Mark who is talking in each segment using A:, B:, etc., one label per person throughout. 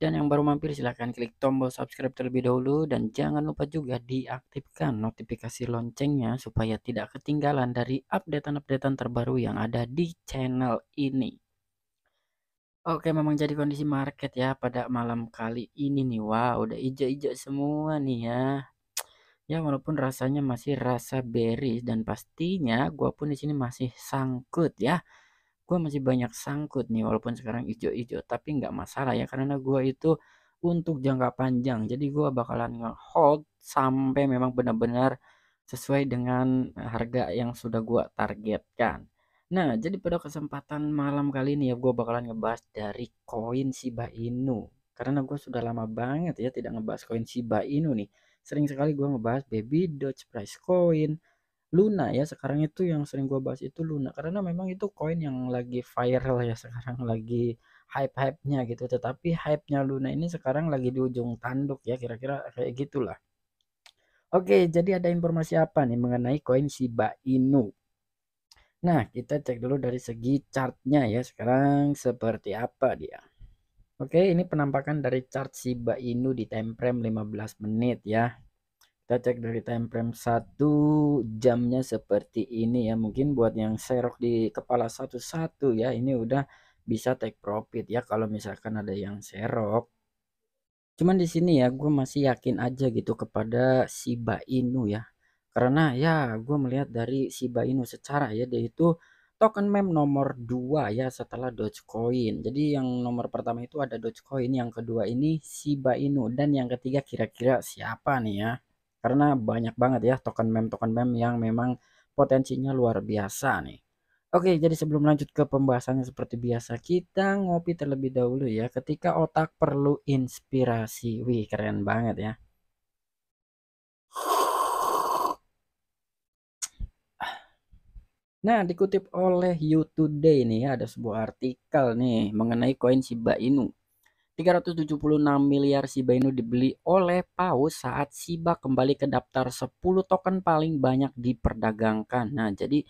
A: dan yang baru mampir silahkan klik tombol subscribe terlebih dahulu dan jangan lupa juga diaktifkan notifikasi loncengnya supaya tidak ketinggalan dari updatean-updatean terbaru yang ada di channel ini. Oke memang jadi kondisi market ya pada malam kali ini nih Wow udah ijo-ijo semua nih ya Ya walaupun rasanya masih rasa beris dan pastinya gua pun di sini masih sangkut ya gue masih banyak sangkut nih walaupun sekarang ijo-ijo tapi nggak masalah ya karena gue itu untuk jangka panjang jadi gue bakalan ngehold sampai memang benar-benar sesuai dengan harga yang sudah gue targetkan nah jadi pada kesempatan malam kali ini ya gue bakalan ngebahas dari koin Shiba Inu karena gue sudah lama banget ya tidak ngebahas koin Shiba Inu nih sering sekali gue ngebahas baby Doge price coin Luna ya sekarang itu yang sering gue bahas itu Luna karena memang itu koin yang lagi viral ya sekarang lagi hype-hype-nya gitu tetapi hype-nya Luna ini sekarang lagi di ujung tanduk ya kira-kira kayak gitulah Oke jadi ada informasi apa nih mengenai koin Shiba Inu Nah kita cek dulu dari segi chartnya ya sekarang seperti apa dia Oke ini penampakan dari chart Shiba Inu di time frame 15 menit ya kita cek dari time frame 1 jamnya seperti ini ya mungkin buat yang serok di kepala satu-satu ya ini udah bisa take profit ya kalau misalkan ada yang serok cuman di sini ya gue masih yakin aja gitu kepada Shiba Inu ya karena ya gue melihat dari Shiba Inu secara ya dia itu token mem nomor 2 ya setelah Dogecoin. Jadi yang nomor pertama itu ada Dogecoin, yang kedua ini Shiba Inu dan yang ketiga kira-kira siapa nih ya? karena banyak banget ya token mem token mem yang memang potensinya luar biasa nih Oke jadi sebelum lanjut ke pembahasannya seperti biasa kita ngopi terlebih dahulu ya ketika otak perlu inspirasi wih keren banget ya Nah, dikutip oleh You Today nih ada sebuah artikel nih mengenai koin Shiba Inu. 376 miliar Shiba Inu dibeli oleh Paus saat Shiba kembali ke daftar 10 token paling banyak diperdagangkan. Nah, jadi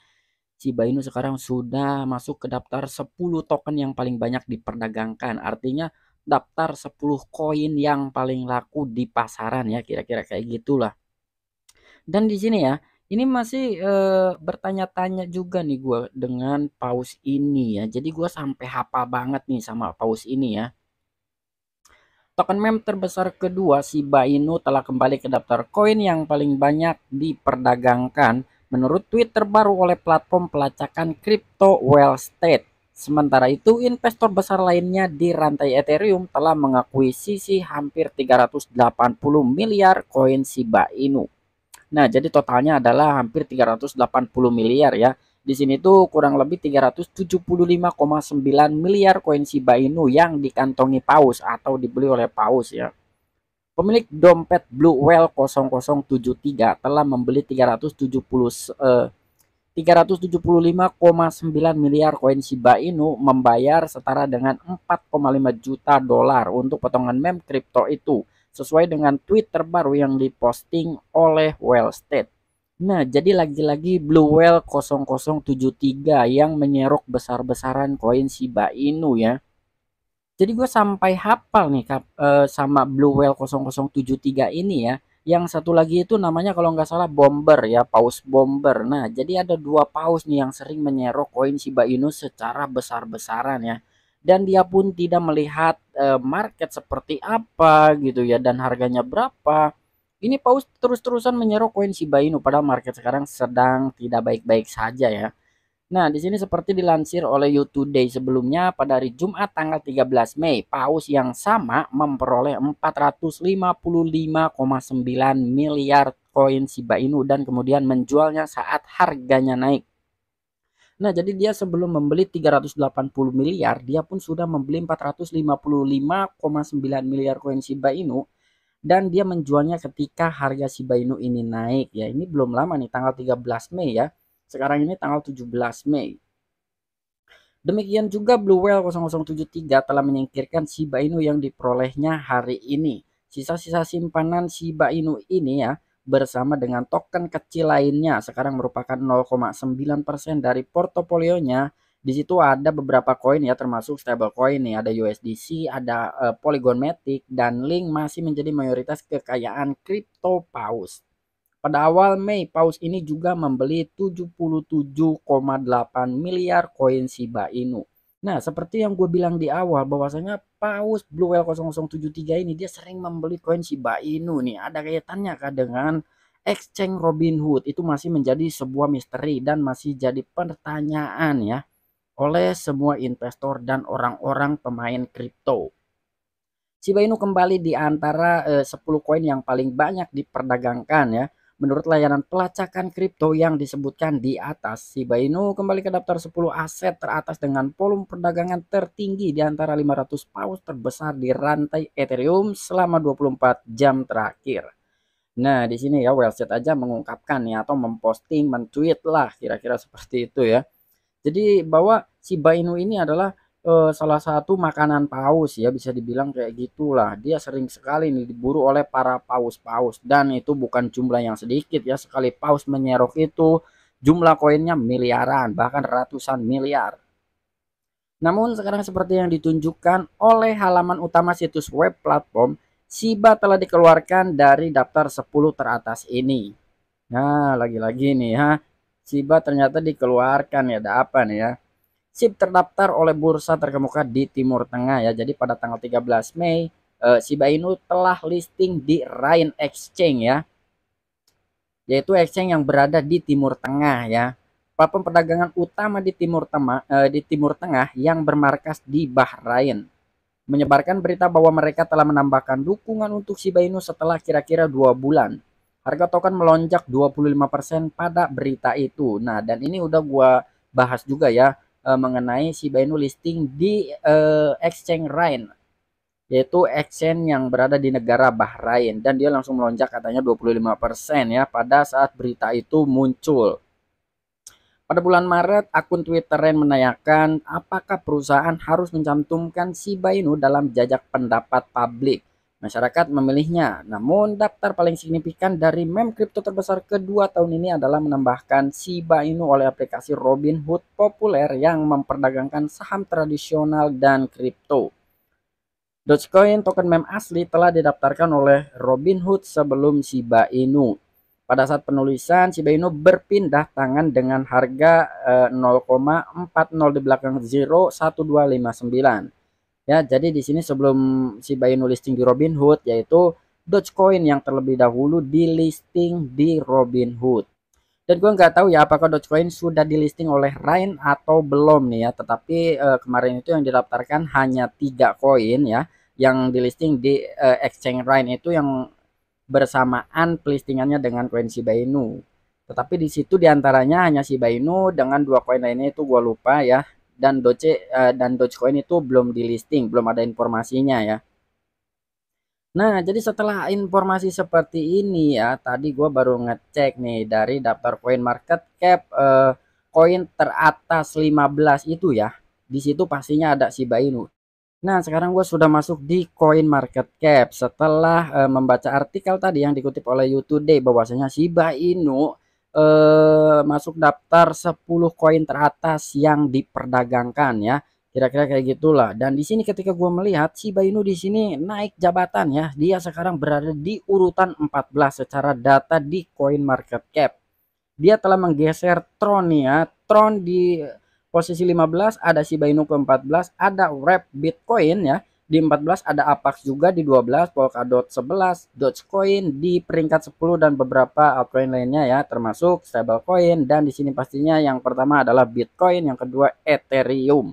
A: Shiba Inu sekarang sudah masuk ke daftar 10 token yang paling banyak diperdagangkan. Artinya daftar 10 koin yang paling laku di pasaran ya, kira-kira kayak gitulah. Dan di sini ya, ini masih e, bertanya-tanya juga nih gue dengan paus ini ya jadi gue sampai hafal banget nih sama paus ini ya Token mem terbesar kedua Shiba Inu telah kembali ke daftar koin yang paling banyak diperdagangkan menurut tweet terbaru oleh platform pelacakan kripto Wellstate. Sementara itu, investor besar lainnya di rantai Ethereum telah mengakui sisi hampir 380 miliar koin Shiba Inu. Nah, jadi totalnya adalah hampir 380 miliar ya. Di sini tuh kurang lebih 375,9 miliar koin Shiba Inu yang dikantongi Paus atau dibeli oleh Paus ya. Pemilik dompet Blue Whale 0073 telah membeli 370 eh, 375,9 miliar koin Shiba Inu membayar setara dengan 4,5 juta dolar untuk potongan meme kripto itu sesuai dengan tweet terbaru yang diposting oleh Wall State. Nah, jadi lagi-lagi Blue Whale 0073 yang menyerok besar-besaran koin Shiba Inu ya. Jadi gue sampai hafal nih eh, sama Blue Whale 0073 ini ya. Yang satu lagi itu namanya kalau nggak salah Bomber ya, Paus Bomber. Nah, jadi ada dua paus nih yang sering menyerok koin Shiba Inu secara besar-besaran ya. Dan dia pun tidak melihat eh, market seperti apa gitu ya dan harganya berapa ini paus terus-terusan menyerok koin Shiba Inu padahal market sekarang sedang tidak baik-baik saja ya. Nah, di sini seperti dilansir oleh You Today sebelumnya pada hari Jumat tanggal 13 Mei, paus yang sama memperoleh 455,9 miliar koin Shiba Inu dan kemudian menjualnya saat harganya naik. Nah, jadi dia sebelum membeli 380 miliar, dia pun sudah membeli 455,9 miliar koin Shiba Inu dan dia menjualnya ketika harga Shiba Inu ini naik ya. Ini belum lama nih tanggal 13 Mei ya. Sekarang ini tanggal 17 Mei. Demikian juga Blue Whale 0073 telah menyingkirkan Shiba Inu yang diperolehnya hari ini. Sisa-sisa simpanan Shiba Inu ini ya bersama dengan token kecil lainnya sekarang merupakan 0,9% dari portofolionya di situ ada beberapa koin ya termasuk stablecoin nih, ada USDC, ada uh, Polygon Matic dan Link masih menjadi mayoritas kekayaan kripto Paus. Pada awal Mei, Paus ini juga membeli 77,8 miliar koin Shiba Inu. Nah, seperti yang gue bilang di awal bahwasanya Paus Blue Whale 0073 ini dia sering membeli koin Shiba Inu nih. Ada kaitannya kah dengan exchange Robinhood? Itu masih menjadi sebuah misteri dan masih jadi pertanyaan ya oleh semua investor dan orang-orang pemain kripto. Shiba Inu kembali di antara eh, 10 koin yang paling banyak diperdagangkan ya. Menurut layanan pelacakan kripto yang disebutkan di atas, Shiba Inu kembali ke daftar 10 aset teratas dengan volume perdagangan tertinggi di antara 500 paus terbesar di rantai Ethereum selama 24 jam terakhir. Nah, di sini ya Wellset aja mengungkapkan ya atau memposting, mentweet lah kira-kira seperti itu ya. Jadi bahwa Shiba Inu ini adalah uh, salah satu makanan paus ya bisa dibilang kayak gitulah. Dia sering sekali ini diburu oleh para paus-paus dan itu bukan jumlah yang sedikit ya. Sekali paus menyerok itu jumlah koinnya miliaran bahkan ratusan miliar. Namun sekarang seperti yang ditunjukkan oleh halaman utama situs web platform, Siba telah dikeluarkan dari daftar 10 teratas ini. Nah, lagi-lagi nih ya, Ciba ternyata dikeluarkan ya ada apa nih ya SIB terdaftar oleh bursa terkemuka di Timur Tengah ya jadi pada tanggal 13 Mei eh, Shiba Inu telah listing di Ryan Exchange ya yaitu exchange yang berada di Timur Tengah ya platform perdagangan utama di Timur Tengah eh, di Timur Tengah yang bermarkas di Bahrain menyebarkan berita bahwa mereka telah menambahkan dukungan untuk Shiba Inu setelah kira-kira dua bulan Harga token melonjak 25% pada berita itu. Nah, dan ini udah gua bahas juga ya e, mengenai si Inu listing di e, exchange Rain yaitu exchange yang berada di negara Bahrain dan dia langsung melonjak katanya 25% ya pada saat berita itu muncul. Pada bulan Maret, akun Twitter Ren menanyakan apakah perusahaan harus mencantumkan Shiba Inu dalam jajak pendapat publik. Masyarakat memilihnya. Namun, daftar paling signifikan dari mem kripto terbesar kedua tahun ini adalah menambahkan Shiba Inu oleh aplikasi Robinhood populer yang memperdagangkan saham tradisional dan kripto. Dogecoin token mem asli telah didaftarkan oleh Robinhood sebelum Shiba Inu. Pada saat penulisan, Shiba Inu berpindah tangan dengan harga 0,40 eh, di belakang 01259. Ya, jadi di sini sebelum si bayi listing di Robinhood yaitu Dogecoin yang terlebih dahulu di listing di Robinhood. Dan gue nggak tahu ya apakah Dogecoin sudah di listing oleh Rain atau belum nih ya. Tetapi eh, kemarin itu yang didaftarkan hanya tiga koin ya yang di listing di eh, exchange Rain itu yang bersamaan pelistingannya dengan koin si Inu. Tetapi di situ diantaranya hanya si Inu dengan dua koin lainnya itu gue lupa ya dan Doge uh, eh, dan Dogecoin itu belum di listing, belum ada informasinya ya. Nah, jadi setelah informasi seperti ini ya, tadi gue baru ngecek nih dari daftar coin market cap koin eh, teratas 15 itu ya. Di situ pastinya ada Shiba Inu. Nah, sekarang gue sudah masuk di coin market cap setelah uh, membaca artikel tadi yang dikutip oleh YouTube bahwasanya Shiba Inu eh, masuk daftar 10 koin teratas yang diperdagangkan ya kira-kira kayak gitulah dan di sini ketika gue melihat si Bayu di sini naik jabatan ya dia sekarang berada di urutan 14 secara data di coin market cap dia telah menggeser Tron ya Tron di posisi 15 ada si Bayu ke 14 ada Wrap Bitcoin ya di 14 ada Apex juga di 12, Polkadot 11, Dogecoin di peringkat 10 dan beberapa altcoin lainnya ya termasuk stablecoin dan di sini pastinya yang pertama adalah Bitcoin, yang kedua Ethereum.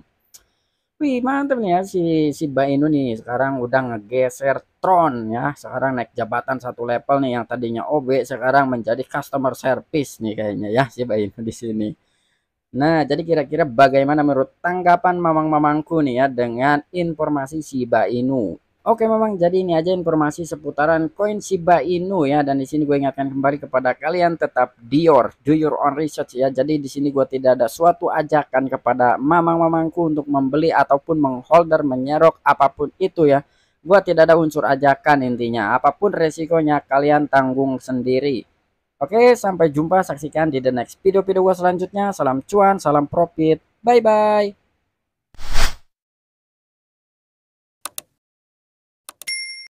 A: Wih mantep nih ya si si Bainu nih sekarang udah ngegeser Tron ya sekarang naik jabatan satu level nih yang tadinya OB sekarang menjadi customer service nih kayaknya ya si Bainu di sini. Nah, jadi kira-kira bagaimana menurut tanggapan mamang-mamangku nih ya dengan informasi Shiba Inu? Oke mamang jadi ini aja informasi seputaran koin Shiba Inu ya dan di sini gue ingatkan kembali kepada kalian tetap Dior do your own research ya. Jadi di sini gue tidak ada suatu ajakan kepada mamang-mamangku untuk membeli ataupun mengholder menyerok apapun itu ya. Gue tidak ada unsur ajakan intinya. Apapun resikonya kalian tanggung sendiri. Oke, sampai jumpa. Saksikan di the next video-video gue selanjutnya. Salam cuan, salam profit. Bye-bye.